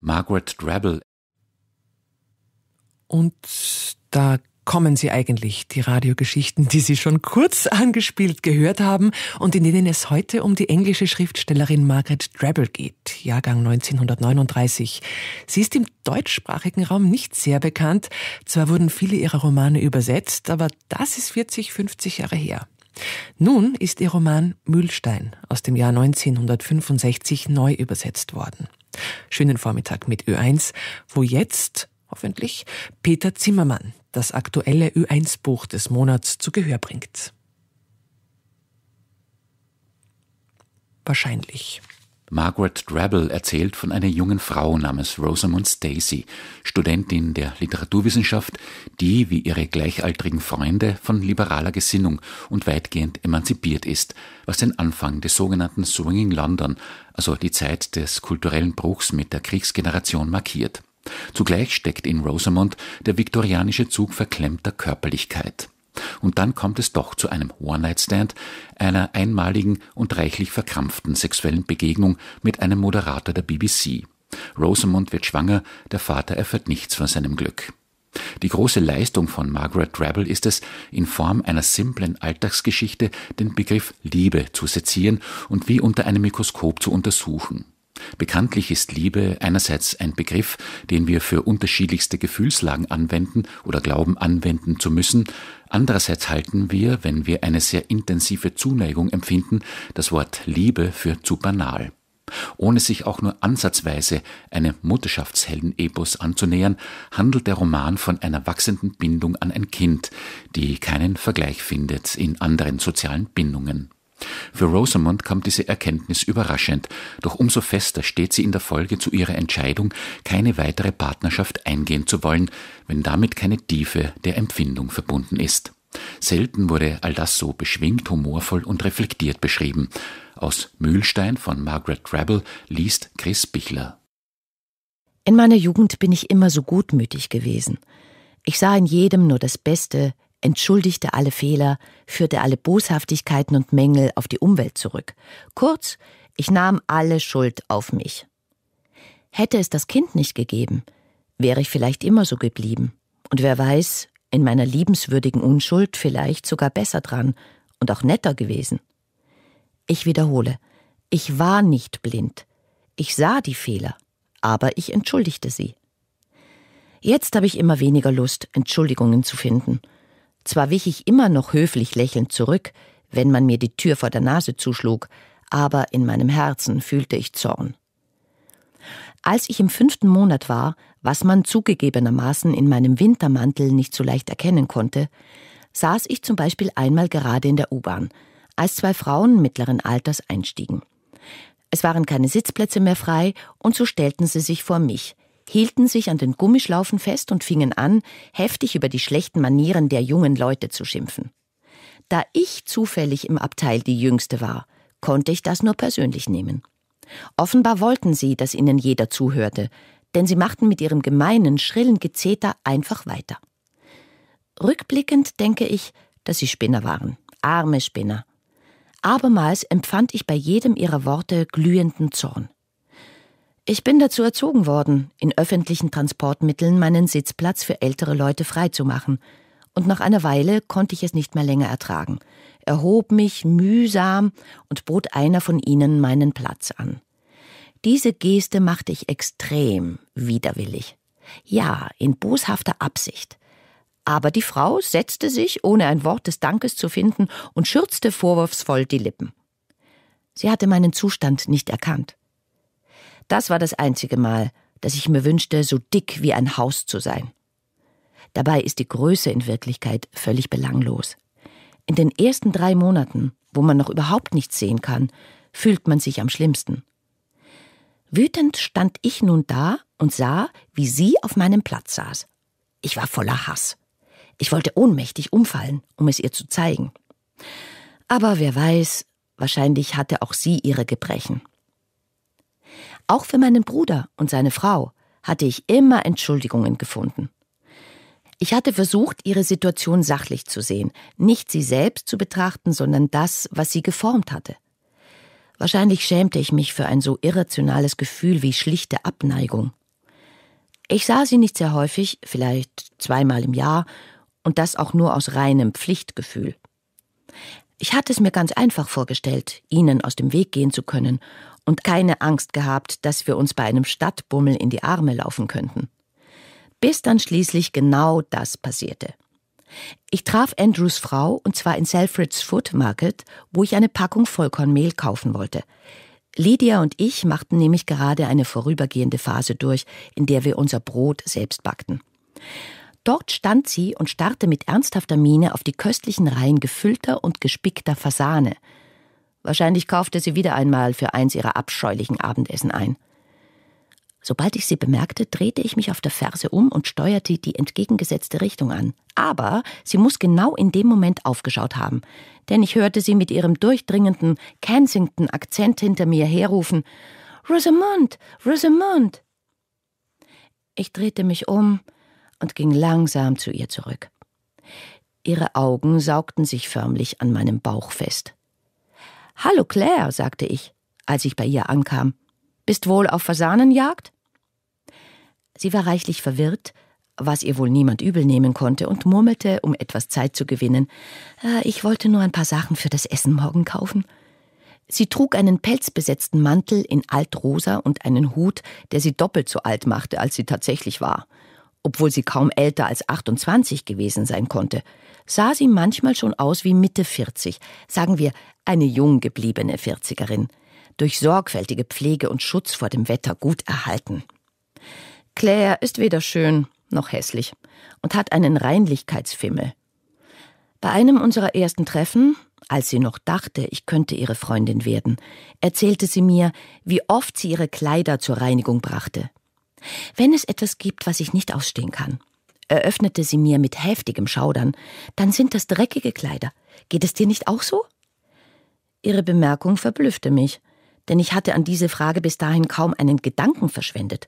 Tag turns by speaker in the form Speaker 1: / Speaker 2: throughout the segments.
Speaker 1: Margaret Drabble.
Speaker 2: Und da kommen sie eigentlich, die Radiogeschichten, die Sie schon kurz angespielt gehört haben und in denen es heute um die englische Schriftstellerin Margaret Drabble geht, Jahrgang 1939. Sie ist im deutschsprachigen Raum nicht sehr bekannt, zwar wurden viele ihrer Romane übersetzt, aber das ist 40, 50 Jahre her. Nun ist ihr Roman Mühlstein aus dem Jahr 1965 neu übersetzt worden. Schönen Vormittag mit Ö1, wo jetzt, hoffentlich, Peter Zimmermann das aktuelle Ö1-Buch des Monats zu Gehör bringt. Wahrscheinlich.
Speaker 1: Margaret Drabble erzählt von einer jungen Frau namens Rosamund Stacy, Studentin der Literaturwissenschaft, die, wie ihre gleichaltrigen Freunde, von liberaler Gesinnung und weitgehend emanzipiert ist, was den Anfang des sogenannten Swinging London, also die Zeit des kulturellen Bruchs mit der Kriegsgeneration, markiert. Zugleich steckt in Rosamund der viktorianische Zug verklemmter Körperlichkeit. Und dann kommt es doch zu einem One-Night-Stand, einer einmaligen und reichlich verkrampften sexuellen Begegnung mit einem Moderator der BBC. Rosamund wird schwanger, der Vater erfährt nichts von seinem Glück. Die große Leistung von Margaret Drabble ist es, in Form einer simplen Alltagsgeschichte den Begriff Liebe zu sezieren und wie unter einem Mikroskop zu untersuchen. Bekanntlich ist Liebe einerseits ein Begriff, den wir für unterschiedlichste Gefühlslagen anwenden oder glauben anwenden zu müssen, andererseits halten wir, wenn wir eine sehr intensive Zuneigung empfinden, das Wort Liebe für zu banal. Ohne sich auch nur ansatzweise einem Mutterschaftsheldenepos anzunähern, handelt der Roman von einer wachsenden Bindung an ein Kind, die keinen Vergleich findet in anderen sozialen Bindungen. Für Rosamond kam diese Erkenntnis überraschend, doch umso fester steht sie in der Folge zu ihrer Entscheidung, keine weitere Partnerschaft eingehen zu wollen, wenn damit keine Tiefe der Empfindung verbunden ist. Selten wurde all das so beschwingt, humorvoll und reflektiert beschrieben. Aus Mühlstein von Margaret Rabel liest Chris Bichler.
Speaker 3: In meiner Jugend bin ich immer so gutmütig gewesen. Ich sah in jedem nur das Beste, entschuldigte alle Fehler, führte alle Boshaftigkeiten und Mängel auf die Umwelt zurück. Kurz, ich nahm alle Schuld auf mich. Hätte es das Kind nicht gegeben, wäre ich vielleicht immer so geblieben. Und wer weiß, in meiner liebenswürdigen Unschuld vielleicht sogar besser dran und auch netter gewesen. Ich wiederhole, ich war nicht blind. Ich sah die Fehler, aber ich entschuldigte sie. Jetzt habe ich immer weniger Lust, Entschuldigungen zu finden zwar wich ich immer noch höflich lächelnd zurück, wenn man mir die Tür vor der Nase zuschlug, aber in meinem Herzen fühlte ich Zorn. Als ich im fünften Monat war, was man zugegebenermaßen in meinem Wintermantel nicht so leicht erkennen konnte, saß ich zum Beispiel einmal gerade in der U-Bahn, als zwei Frauen mittleren Alters einstiegen. Es waren keine Sitzplätze mehr frei, und so stellten sie sich vor mich, hielten sich an den Gummischlaufen fest und fingen an, heftig über die schlechten Manieren der jungen Leute zu schimpfen. Da ich zufällig im Abteil die Jüngste war, konnte ich das nur persönlich nehmen. Offenbar wollten sie, dass ihnen jeder zuhörte, denn sie machten mit ihrem gemeinen, schrillen Gezeter einfach weiter. Rückblickend denke ich, dass sie Spinner waren, arme Spinner. Abermals empfand ich bei jedem ihrer Worte glühenden Zorn. Ich bin dazu erzogen worden, in öffentlichen Transportmitteln meinen Sitzplatz für ältere Leute freizumachen. Und nach einer Weile konnte ich es nicht mehr länger ertragen, erhob mich mühsam und bot einer von ihnen meinen Platz an. Diese Geste machte ich extrem widerwillig. Ja, in boshafter Absicht. Aber die Frau setzte sich, ohne ein Wort des Dankes zu finden, und schürzte vorwurfsvoll die Lippen. Sie hatte meinen Zustand nicht erkannt. Das war das einzige Mal, dass ich mir wünschte, so dick wie ein Haus zu sein. Dabei ist die Größe in Wirklichkeit völlig belanglos. In den ersten drei Monaten, wo man noch überhaupt nichts sehen kann, fühlt man sich am schlimmsten. Wütend stand ich nun da und sah, wie sie auf meinem Platz saß. Ich war voller Hass. Ich wollte ohnmächtig umfallen, um es ihr zu zeigen. Aber wer weiß, wahrscheinlich hatte auch sie ihre Gebrechen. Auch für meinen Bruder und seine Frau hatte ich immer Entschuldigungen gefunden. Ich hatte versucht, ihre Situation sachlich zu sehen, nicht sie selbst zu betrachten, sondern das, was sie geformt hatte. Wahrscheinlich schämte ich mich für ein so irrationales Gefühl wie schlichte Abneigung. Ich sah sie nicht sehr häufig, vielleicht zweimal im Jahr, und das auch nur aus reinem Pflichtgefühl. Ich hatte es mir ganz einfach vorgestellt, ihnen aus dem Weg gehen zu können, und keine Angst gehabt, dass wir uns bei einem Stadtbummel in die Arme laufen könnten. Bis dann schließlich genau das passierte. Ich traf Andrews Frau und zwar in Selfridges Food Market, wo ich eine Packung Vollkornmehl kaufen wollte. Lydia und ich machten nämlich gerade eine vorübergehende Phase durch, in der wir unser Brot selbst backten. Dort stand sie und starrte mit ernsthafter Miene auf die köstlichen Reihen gefüllter und gespickter Fasane, Wahrscheinlich kaufte sie wieder einmal für eins ihrer abscheulichen Abendessen ein. Sobald ich sie bemerkte, drehte ich mich auf der Ferse um und steuerte die entgegengesetzte Richtung an. Aber sie muss genau in dem Moment aufgeschaut haben, denn ich hörte sie mit ihrem durchdringenden Kensington-Akzent hinter mir herrufen: Rosamund, Rosamund! Ich drehte mich um und ging langsam zu ihr zurück. Ihre Augen saugten sich förmlich an meinem Bauch fest. Hallo Claire, sagte ich, als ich bei ihr ankam. Bist wohl auf Fasanenjagd? Sie war reichlich verwirrt, was ihr wohl niemand übel nehmen konnte, und murmelte, um etwas Zeit zu gewinnen. Äh, ich wollte nur ein paar Sachen für das Essen morgen kaufen. Sie trug einen pelzbesetzten Mantel in altrosa und einen Hut, der sie doppelt so alt machte, als sie tatsächlich war. Obwohl sie kaum älter als 28 gewesen sein konnte, sah sie manchmal schon aus wie Mitte 40, sagen wir eine jung gebliebene 40erin, durch sorgfältige Pflege und Schutz vor dem Wetter gut erhalten. Claire ist weder schön noch hässlich und hat einen Reinlichkeitsfimmel. Bei einem unserer ersten Treffen, als sie noch dachte, ich könnte ihre Freundin werden, erzählte sie mir, wie oft sie ihre Kleider zur Reinigung brachte. Wenn es etwas gibt, was ich nicht ausstehen kann, eröffnete sie mir mit heftigem Schaudern, dann sind das dreckige Kleider. Geht es dir nicht auch so? Ihre Bemerkung verblüffte mich, denn ich hatte an diese Frage bis dahin kaum einen Gedanken verschwendet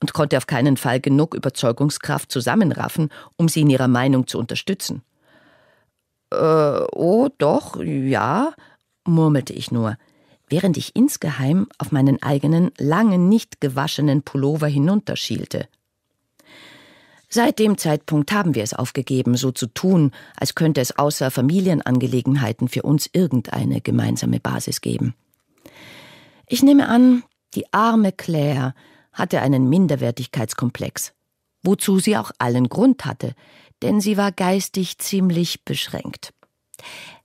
Speaker 3: und konnte auf keinen Fall genug Überzeugungskraft zusammenraffen, um sie in ihrer Meinung zu unterstützen. Äh, oh, doch, ja, murmelte ich nur während ich insgeheim auf meinen eigenen, langen, nicht gewaschenen Pullover hinunterschielte. Seit dem Zeitpunkt haben wir es aufgegeben, so zu tun, als könnte es außer Familienangelegenheiten für uns irgendeine gemeinsame Basis geben. Ich nehme an, die arme Claire hatte einen Minderwertigkeitskomplex, wozu sie auch allen Grund hatte, denn sie war geistig ziemlich beschränkt.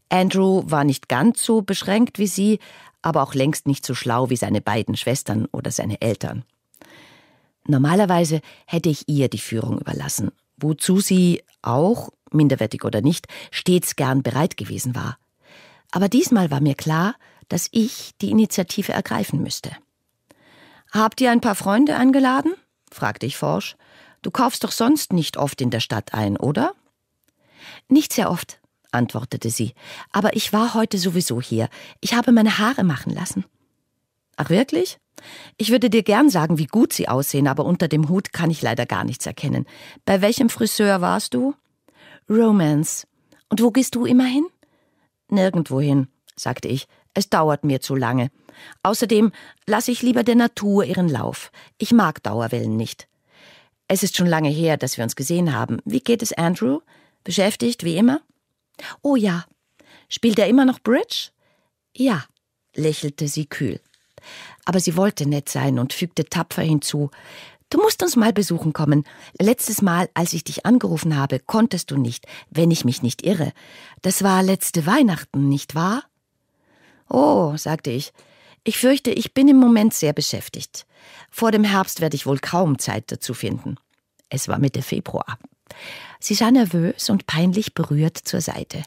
Speaker 3: Andrew war nicht ganz so beschränkt wie sie, aber auch längst nicht so schlau wie seine beiden Schwestern oder seine Eltern. Normalerweise hätte ich ihr die Führung überlassen, wozu sie auch, minderwertig oder nicht, stets gern bereit gewesen war. Aber diesmal war mir klar, dass ich die Initiative ergreifen müsste. Habt ihr ein paar Freunde eingeladen? fragte ich forsch. Du kaufst doch sonst nicht oft in der Stadt ein, oder? Nicht sehr oft, antwortete sie. Aber ich war heute sowieso hier. Ich habe meine Haare machen lassen. Ach wirklich? Ich würde dir gern sagen, wie gut sie aussehen, aber unter dem Hut kann ich leider gar nichts erkennen. Bei welchem Friseur warst du? Romance. Und wo gehst du immer hin? Nirgendwo hin, sagte ich. Es dauert mir zu lange. Außerdem lasse ich lieber der Natur ihren Lauf. Ich mag Dauerwellen nicht. Es ist schon lange her, dass wir uns gesehen haben. Wie geht es, Andrew? Beschäftigt wie immer? Oh ja. Spielt er immer noch Bridge? Ja, lächelte sie kühl. Aber sie wollte nett sein und fügte tapfer hinzu. Du musst uns mal besuchen kommen. Letztes Mal, als ich dich angerufen habe, konntest du nicht, wenn ich mich nicht irre. Das war letzte Weihnachten, nicht wahr? Oh, sagte ich. Ich fürchte, ich bin im Moment sehr beschäftigt. Vor dem Herbst werde ich wohl kaum Zeit dazu finden. Es war Mitte Februar. Sie sah nervös und peinlich berührt zur Seite.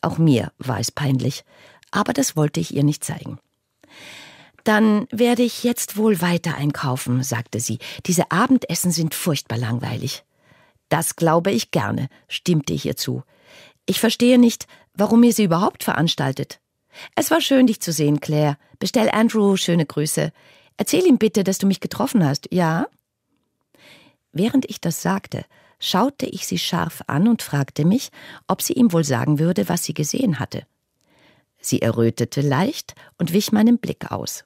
Speaker 3: Auch mir war es peinlich, aber das wollte ich ihr nicht zeigen. Dann werde ich jetzt wohl weiter einkaufen, sagte sie. Diese Abendessen sind furchtbar langweilig. Das glaube ich gerne, stimmte ich ihr zu. Ich verstehe nicht, warum ihr sie überhaupt veranstaltet. Es war schön, dich zu sehen, Claire. Bestell Andrew schöne Grüße. Erzähl ihm bitte, dass du mich getroffen hast, ja? Während ich das sagte, schaute ich sie scharf an und fragte mich, ob sie ihm wohl sagen würde, was sie gesehen hatte. Sie errötete leicht und wich meinem Blick aus.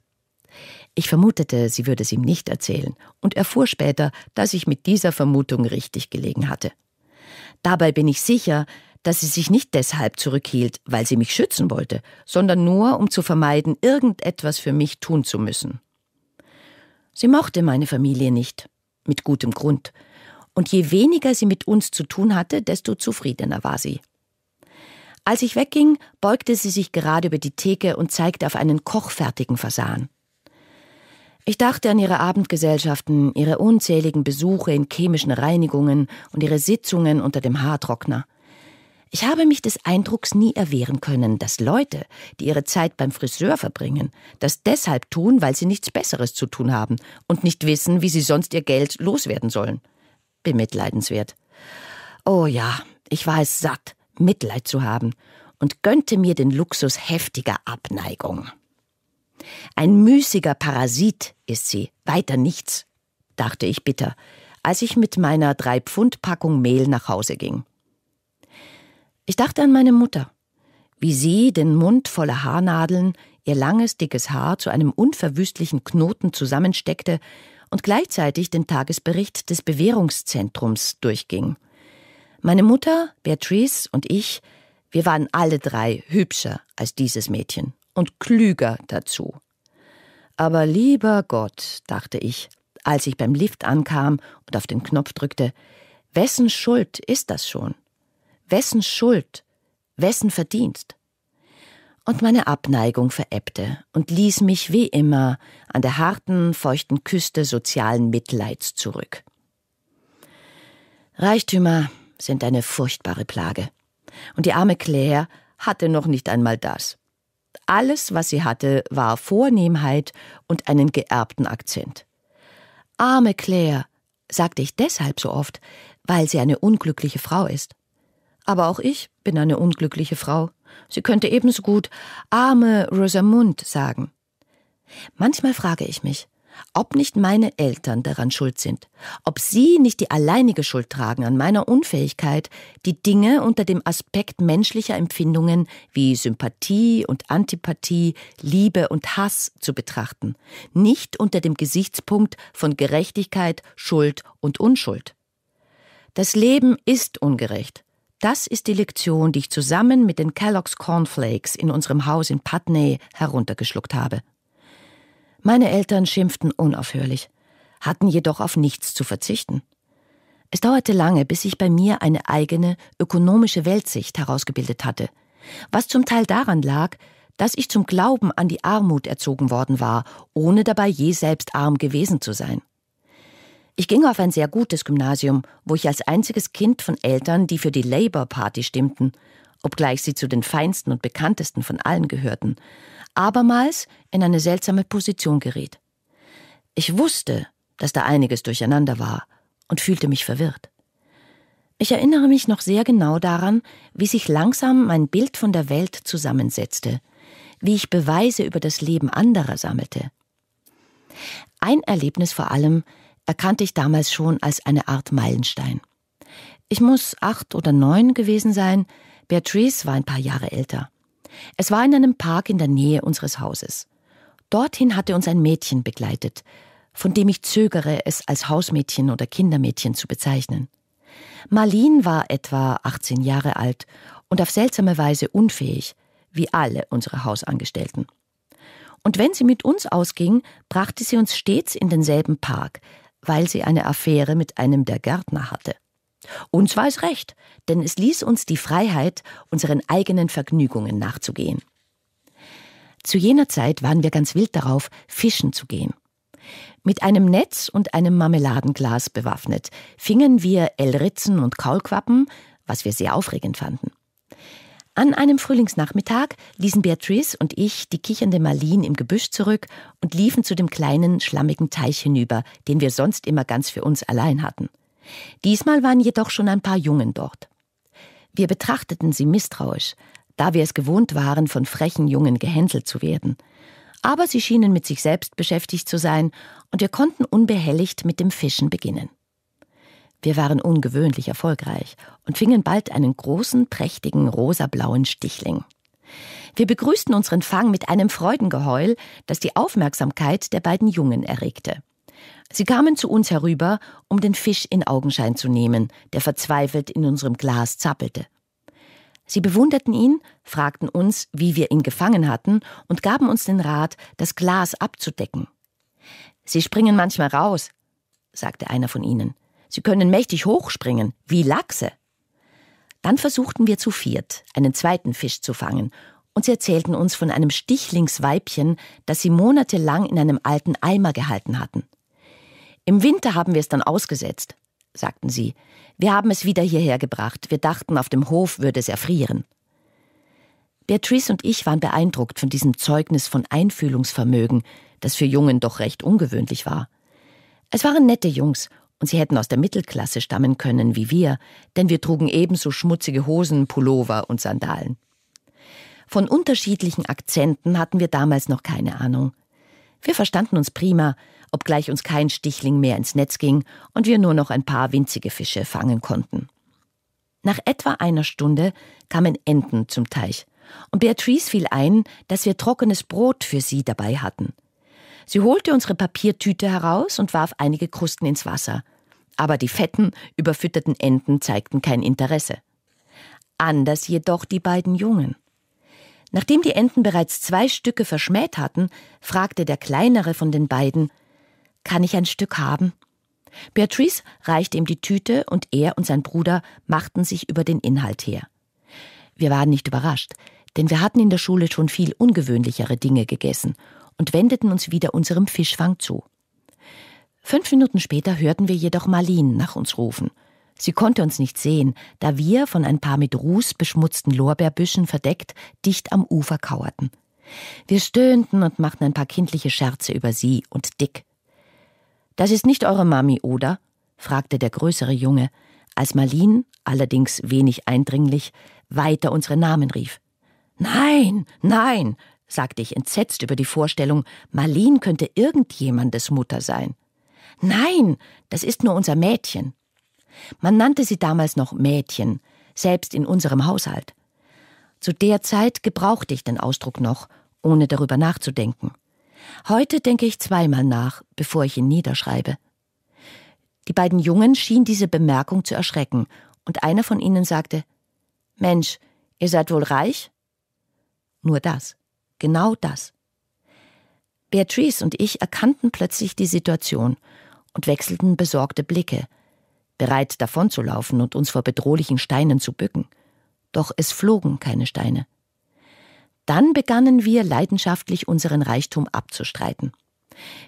Speaker 3: Ich vermutete, sie würde es ihm nicht erzählen und erfuhr später, dass ich mit dieser Vermutung richtig gelegen hatte. Dabei bin ich sicher, dass sie sich nicht deshalb zurückhielt, weil sie mich schützen wollte, sondern nur, um zu vermeiden, irgendetwas für mich tun zu müssen. Sie mochte meine Familie nicht, mit gutem Grund, und je weniger sie mit uns zu tun hatte, desto zufriedener war sie. Als ich wegging, beugte sie sich gerade über die Theke und zeigte auf einen kochfertigen Fasan. Ich dachte an ihre Abendgesellschaften, ihre unzähligen Besuche in chemischen Reinigungen und ihre Sitzungen unter dem Haartrockner. Ich habe mich des Eindrucks nie erwehren können, dass Leute, die ihre Zeit beim Friseur verbringen, das deshalb tun, weil sie nichts Besseres zu tun haben und nicht wissen, wie sie sonst ihr Geld loswerden sollen bemitleidenswert. Oh ja, ich war es satt, Mitleid zu haben und gönnte mir den Luxus heftiger Abneigung. Ein müßiger Parasit ist sie, weiter nichts, dachte ich bitter, als ich mit meiner drei Pfund Packung Mehl nach Hause ging. Ich dachte an meine Mutter, wie sie, den Mund voller Haarnadeln, ihr langes, dickes Haar zu einem unverwüstlichen Knoten zusammensteckte, und gleichzeitig den Tagesbericht des Bewährungszentrums durchging. Meine Mutter, Beatrice und ich, wir waren alle drei hübscher als dieses Mädchen und klüger dazu. Aber lieber Gott, dachte ich, als ich beim Lift ankam und auf den Knopf drückte, wessen Schuld ist das schon? Wessen Schuld? Wessen Verdienst? und meine Abneigung verebbte und ließ mich wie immer an der harten, feuchten Küste sozialen Mitleids zurück. Reichtümer sind eine furchtbare Plage. Und die arme Claire hatte noch nicht einmal das. Alles, was sie hatte, war Vornehmheit und einen geerbten Akzent. Arme Claire, sagte ich deshalb so oft, weil sie eine unglückliche Frau ist. Aber auch ich bin eine unglückliche Frau. Sie könnte ebenso gut arme Rosamund sagen. Manchmal frage ich mich, ob nicht meine Eltern daran schuld sind, ob sie nicht die alleinige Schuld tragen an meiner Unfähigkeit, die Dinge unter dem Aspekt menschlicher Empfindungen wie Sympathie und Antipathie, Liebe und Hass zu betrachten, nicht unter dem Gesichtspunkt von Gerechtigkeit, Schuld und Unschuld. Das Leben ist ungerecht, das ist die Lektion, die ich zusammen mit den Kellogg's Cornflakes in unserem Haus in Putney heruntergeschluckt habe. Meine Eltern schimpften unaufhörlich, hatten jedoch auf nichts zu verzichten. Es dauerte lange, bis sich bei mir eine eigene ökonomische Weltsicht herausgebildet hatte, was zum Teil daran lag, dass ich zum Glauben an die Armut erzogen worden war, ohne dabei je selbst arm gewesen zu sein. Ich ging auf ein sehr gutes Gymnasium, wo ich als einziges Kind von Eltern, die für die Labour Party stimmten, obgleich sie zu den feinsten und bekanntesten von allen gehörten, abermals in eine seltsame Position geriet. Ich wusste, dass da einiges durcheinander war und fühlte mich verwirrt. Ich erinnere mich noch sehr genau daran, wie sich langsam mein Bild von der Welt zusammensetzte, wie ich Beweise über das Leben anderer sammelte. Ein Erlebnis vor allem erkannte ich damals schon als eine Art Meilenstein. Ich muss acht oder neun gewesen sein, Beatrice war ein paar Jahre älter. Es war in einem Park in der Nähe unseres Hauses. Dorthin hatte uns ein Mädchen begleitet, von dem ich zögere, es als Hausmädchen oder Kindermädchen zu bezeichnen. Marlene war etwa 18 Jahre alt und auf seltsame Weise unfähig, wie alle unsere Hausangestellten. Und wenn sie mit uns ausging, brachte sie uns stets in denselben Park, weil sie eine Affäre mit einem der Gärtner hatte. Uns war es recht, denn es ließ uns die Freiheit, unseren eigenen Vergnügungen nachzugehen. Zu jener Zeit waren wir ganz wild darauf, fischen zu gehen. Mit einem Netz und einem Marmeladenglas bewaffnet fingen wir Elritzen und Kaulquappen, was wir sehr aufregend fanden. An einem Frühlingsnachmittag ließen Beatrice und ich die kichernde Marlin im Gebüsch zurück und liefen zu dem kleinen, schlammigen Teich hinüber, den wir sonst immer ganz für uns allein hatten. Diesmal waren jedoch schon ein paar Jungen dort. Wir betrachteten sie misstrauisch, da wir es gewohnt waren, von frechen Jungen gehänselt zu werden. Aber sie schienen mit sich selbst beschäftigt zu sein, und wir konnten unbehelligt mit dem Fischen beginnen. Wir waren ungewöhnlich erfolgreich und fingen bald einen großen, prächtigen, rosablauen Stichling. Wir begrüßten unseren Fang mit einem Freudengeheul, das die Aufmerksamkeit der beiden Jungen erregte. Sie kamen zu uns herüber, um den Fisch in Augenschein zu nehmen, der verzweifelt in unserem Glas zappelte. Sie bewunderten ihn, fragten uns, wie wir ihn gefangen hatten und gaben uns den Rat, das Glas abzudecken. Sie springen manchmal raus, sagte einer von ihnen. Sie können mächtig hochspringen, wie Lachse. Dann versuchten wir zu viert, einen zweiten Fisch zu fangen, und sie erzählten uns von einem Stichlingsweibchen, das sie monatelang in einem alten Eimer gehalten hatten. Im Winter haben wir es dann ausgesetzt, sagten sie. Wir haben es wieder hierher gebracht. Wir dachten, auf dem Hof würde es erfrieren. Beatrice und ich waren beeindruckt von diesem Zeugnis von Einfühlungsvermögen, das für Jungen doch recht ungewöhnlich war. Es waren nette Jungs und sie hätten aus der Mittelklasse stammen können wie wir, denn wir trugen ebenso schmutzige Hosen, Pullover und Sandalen. Von unterschiedlichen Akzenten hatten wir damals noch keine Ahnung. Wir verstanden uns prima, obgleich uns kein Stichling mehr ins Netz ging und wir nur noch ein paar winzige Fische fangen konnten. Nach etwa einer Stunde kamen Enten zum Teich, und Beatrice fiel ein, dass wir trockenes Brot für sie dabei hatten. Sie holte unsere Papiertüte heraus und warf einige Krusten ins Wasser. Aber die fetten, überfütterten Enten zeigten kein Interesse. Anders jedoch die beiden Jungen. Nachdem die Enten bereits zwei Stücke verschmäht hatten, fragte der kleinere von den beiden Kann ich ein Stück haben? Beatrice reichte ihm die Tüte und er und sein Bruder machten sich über den Inhalt her. Wir waren nicht überrascht, denn wir hatten in der Schule schon viel ungewöhnlichere Dinge gegessen und wendeten uns wieder unserem Fischfang zu. Fünf Minuten später hörten wir jedoch Marlene nach uns rufen. Sie konnte uns nicht sehen, da wir, von ein paar mit Ruß beschmutzten Lorbeerbüschen verdeckt, dicht am Ufer kauerten. Wir stöhnten und machten ein paar kindliche Scherze über sie und Dick. Das ist nicht eure Mami, oder? fragte der größere Junge, als Marlene, allerdings wenig eindringlich, weiter unsere Namen rief. Nein, nein, sagte ich entsetzt über die Vorstellung, Marlene könnte irgendjemandes Mutter sein. Nein, das ist nur unser Mädchen. Man nannte sie damals noch Mädchen, selbst in unserem Haushalt. Zu der Zeit gebrauchte ich den Ausdruck noch, ohne darüber nachzudenken. Heute denke ich zweimal nach, bevor ich ihn niederschreibe. Die beiden Jungen schien diese Bemerkung zu erschrecken, und einer von ihnen sagte Mensch, ihr seid wohl reich? Nur das, genau das. Beatrice und ich erkannten plötzlich die Situation und wechselten besorgte Blicke, bereit davonzulaufen und uns vor bedrohlichen Steinen zu bücken. Doch es flogen keine Steine. Dann begannen wir leidenschaftlich unseren Reichtum abzustreiten.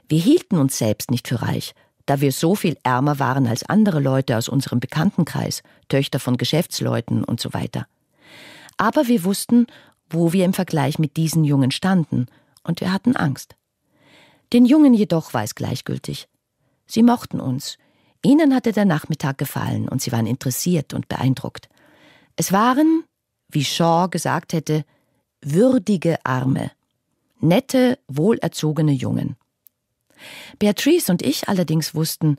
Speaker 3: Wir hielten uns selbst nicht für reich, da wir so viel ärmer waren als andere Leute aus unserem Bekanntenkreis, Töchter von Geschäftsleuten und so weiter. Aber wir wussten, wo wir im Vergleich mit diesen Jungen standen, und wir hatten Angst. Den Jungen jedoch war es gleichgültig. Sie mochten uns. Ihnen hatte der Nachmittag gefallen und sie waren interessiert und beeindruckt. Es waren, wie Shaw gesagt hätte, würdige Arme. Nette, wohlerzogene Jungen. Beatrice und ich allerdings wussten,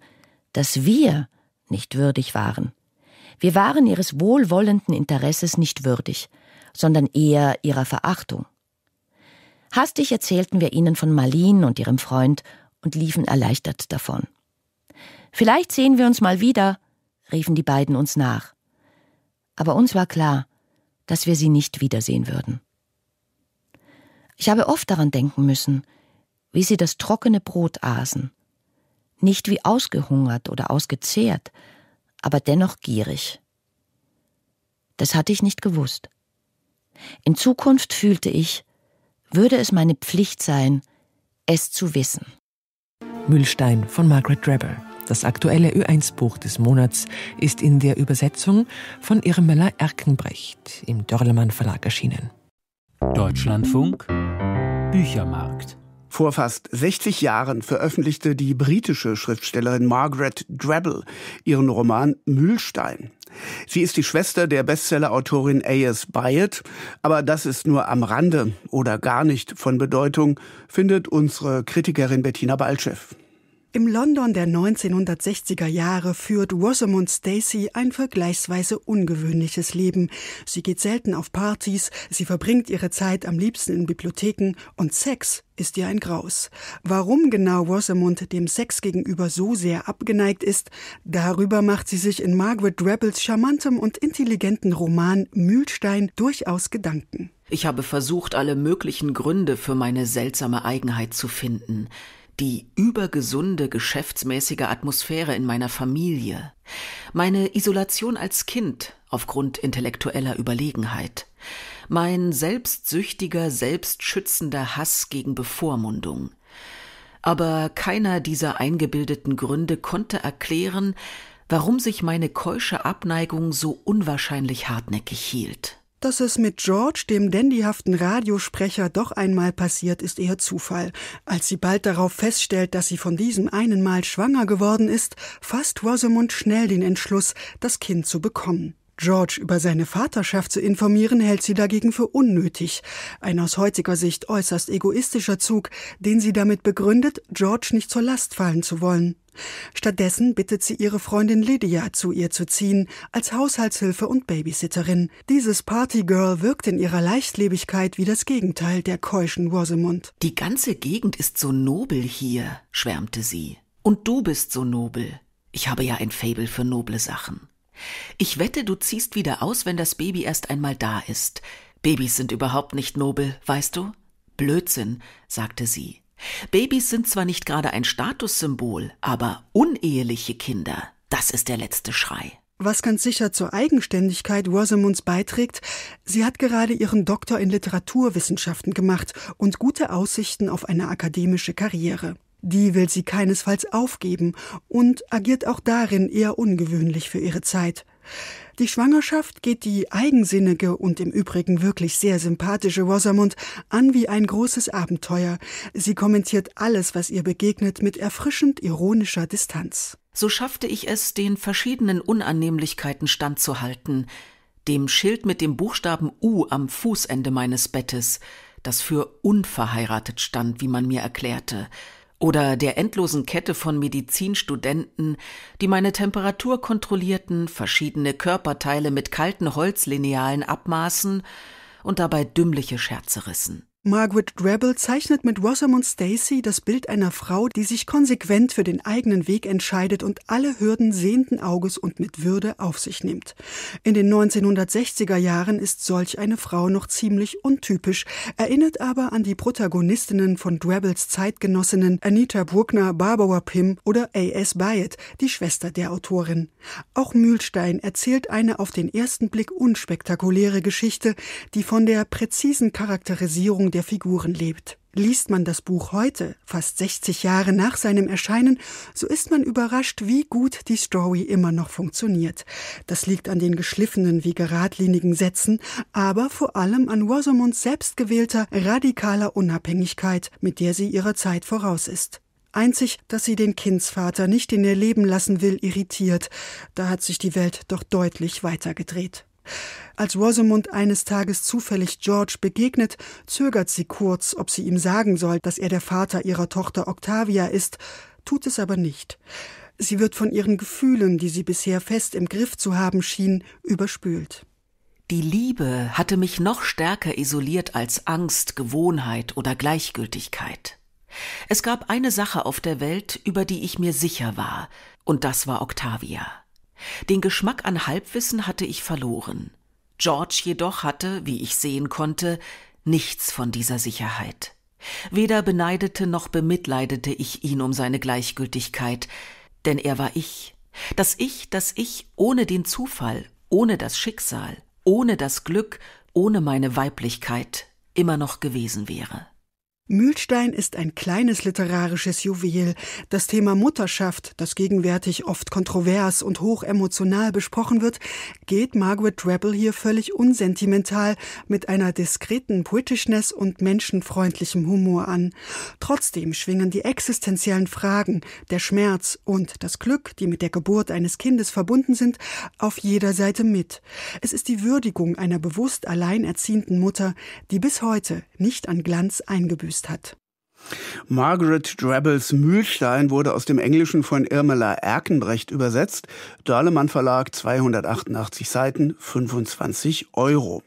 Speaker 3: dass wir nicht würdig waren. Wir waren ihres wohlwollenden Interesses nicht würdig, sondern eher ihrer Verachtung. Hastig erzählten wir ihnen von Marlene und ihrem Freund und liefen erleichtert davon. Vielleicht sehen wir uns mal wieder, riefen die beiden uns nach. Aber uns war klar, dass wir sie nicht wiedersehen würden. Ich habe oft daran denken müssen, wie sie das trockene Brot aßen. Nicht wie ausgehungert oder ausgezehrt, aber dennoch gierig. Das hatte ich nicht gewusst. In Zukunft fühlte ich, würde es meine Pflicht sein, es zu wissen. Mühlstein von Margaret Drebel.
Speaker 2: Das aktuelle Ö1-Buch des Monats ist in der Übersetzung von Irmela Erkenbrecht im Dörlemann Verlag erschienen. Deutschlandfunk
Speaker 4: Büchermarkt vor fast 60 Jahren veröffentlichte die britische Schriftstellerin Margaret Drabble ihren Roman Mühlstein. Sie ist die Schwester der Bestsellerautorin A.S. Byatt, aber das ist nur am Rande oder gar nicht von Bedeutung, findet unsere Kritikerin Bettina Balchev. Im London der 1960er Jahre führt Rosamund Stacey ein vergleichsweise ungewöhnliches Leben. Sie geht selten auf Partys, sie verbringt ihre Zeit am liebsten in Bibliotheken und Sex ist ihr ein Graus. Warum genau Rosamund dem Sex gegenüber so sehr abgeneigt ist, darüber macht sie sich in Margaret Rebels charmantem und intelligenten Roman Mühlstein durchaus Gedanken.
Speaker 2: Ich habe versucht, alle möglichen Gründe für meine seltsame Eigenheit zu finden die übergesunde geschäftsmäßige Atmosphäre in meiner Familie, meine Isolation als Kind aufgrund intellektueller Überlegenheit, mein selbstsüchtiger, selbstschützender Hass gegen Bevormundung. Aber keiner dieser eingebildeten Gründe konnte erklären, warum sich meine keusche Abneigung so unwahrscheinlich hartnäckig hielt
Speaker 4: dass es mit George, dem dandyhaften Radiosprecher, doch einmal passiert, ist eher Zufall. Als sie bald darauf feststellt, dass sie von diesem einen Mal schwanger geworden ist, fasst Rosamund schnell den Entschluss, das Kind zu bekommen. George über seine Vaterschaft zu informieren, hält sie dagegen für unnötig. Ein aus heutiger Sicht äußerst egoistischer Zug, den sie damit begründet, George nicht zur Last fallen zu wollen. Stattdessen bittet sie ihre Freundin Lydia zu ihr zu ziehen, als Haushaltshilfe und Babysitterin. Dieses Partygirl wirkt in ihrer Leichtlebigkeit wie das Gegenteil der keuschen Rosamund. Die ganze Gegend ist so nobel hier, schwärmte sie. Und du bist so nobel.
Speaker 2: Ich habe ja ein Fabel für noble Sachen. Ich wette, du ziehst wieder aus, wenn das Baby erst einmal da ist. Babys sind überhaupt nicht nobel, weißt du? Blödsinn, sagte sie. Babys sind zwar nicht gerade ein Statussymbol, aber uneheliche Kinder, das ist der letzte Schrei.
Speaker 4: Was ganz sicher zur Eigenständigkeit Rosamunds beiträgt, sie hat gerade ihren Doktor in Literaturwissenschaften gemacht und gute Aussichten auf eine akademische Karriere. Die will sie keinesfalls aufgeben und agiert auch darin eher ungewöhnlich für ihre Zeit. Die Schwangerschaft geht die eigensinnige und im Übrigen wirklich sehr sympathische Rosamund an wie ein großes Abenteuer. Sie kommentiert alles, was ihr begegnet, mit erfrischend ironischer Distanz. So
Speaker 2: schaffte ich es, den verschiedenen Unannehmlichkeiten standzuhalten, dem Schild mit dem Buchstaben U am Fußende meines Bettes, das für unverheiratet stand, wie man mir erklärte, oder der endlosen Kette von Medizinstudenten, die meine Temperatur kontrollierten, verschiedene Körperteile mit kalten Holzlinealen abmaßen und dabei dümmliche Scherze rissen.
Speaker 4: Margaret Rebel zeichnet mit Rosamund Stacy das Bild einer Frau, die sich konsequent für den eigenen Weg entscheidet und alle Hürden sehenden Auges und mit Würde auf sich nimmt. In den 1960er Jahren ist solch eine Frau noch ziemlich untypisch, erinnert aber an die Protagonistinnen von Rebels Zeitgenossinnen Anita Bruckner, Barbara Pym oder A.S. Byatt, die Schwester der Autorin. Auch Mühlstein erzählt eine auf den ersten Blick unspektakuläre Geschichte, die von der präzisen Charakterisierung der Figuren lebt. Liest man das Buch heute, fast 60 Jahre nach seinem Erscheinen, so ist man überrascht, wie gut die Story immer noch funktioniert. Das liegt an den geschliffenen wie geradlinigen Sätzen, aber vor allem an Rosamunds selbstgewählter, radikaler Unabhängigkeit, mit der sie ihrer Zeit voraus ist. Einzig, dass sie den Kindsvater nicht in ihr Leben lassen will, irritiert. Da hat sich die Welt doch deutlich weitergedreht. Als Rosamund eines Tages zufällig George begegnet, zögert sie kurz, ob sie ihm sagen soll, dass er der Vater ihrer Tochter Octavia ist, tut es aber nicht. Sie wird von ihren Gefühlen, die sie bisher fest im Griff zu haben schien, überspült. Die
Speaker 2: Liebe hatte mich noch stärker isoliert als Angst, Gewohnheit oder Gleichgültigkeit. Es gab eine Sache auf der Welt, über die ich mir sicher war, und das war Octavia. Den Geschmack an Halbwissen hatte ich verloren. George jedoch hatte, wie ich sehen konnte, nichts von dieser Sicherheit. Weder beneidete noch bemitleidete ich ihn um seine Gleichgültigkeit, denn er war ich, das Ich, das ich ohne den Zufall, ohne das Schicksal, ohne das Glück, ohne meine Weiblichkeit immer noch gewesen wäre.
Speaker 4: Mühlstein ist ein kleines literarisches Juwel. Das Thema Mutterschaft, das gegenwärtig oft kontrovers und hoch emotional besprochen wird, geht Margaret Rebel hier völlig unsentimental mit einer diskreten Britishness und menschenfreundlichem Humor an. Trotzdem schwingen die existenziellen Fragen, der Schmerz und das Glück, die mit der Geburt eines Kindes verbunden sind, auf jeder Seite mit. Es ist die Würdigung einer bewusst alleinerziehenden Mutter, die bis heute nicht an Glanz eingebüßt begrüßt hat. Margaret Drebels Mühlstein wurde aus dem Englischen von Irmela Erkenbrecht übersetzt. Dörlemann Verlag, 288 Seiten, 25 Euro.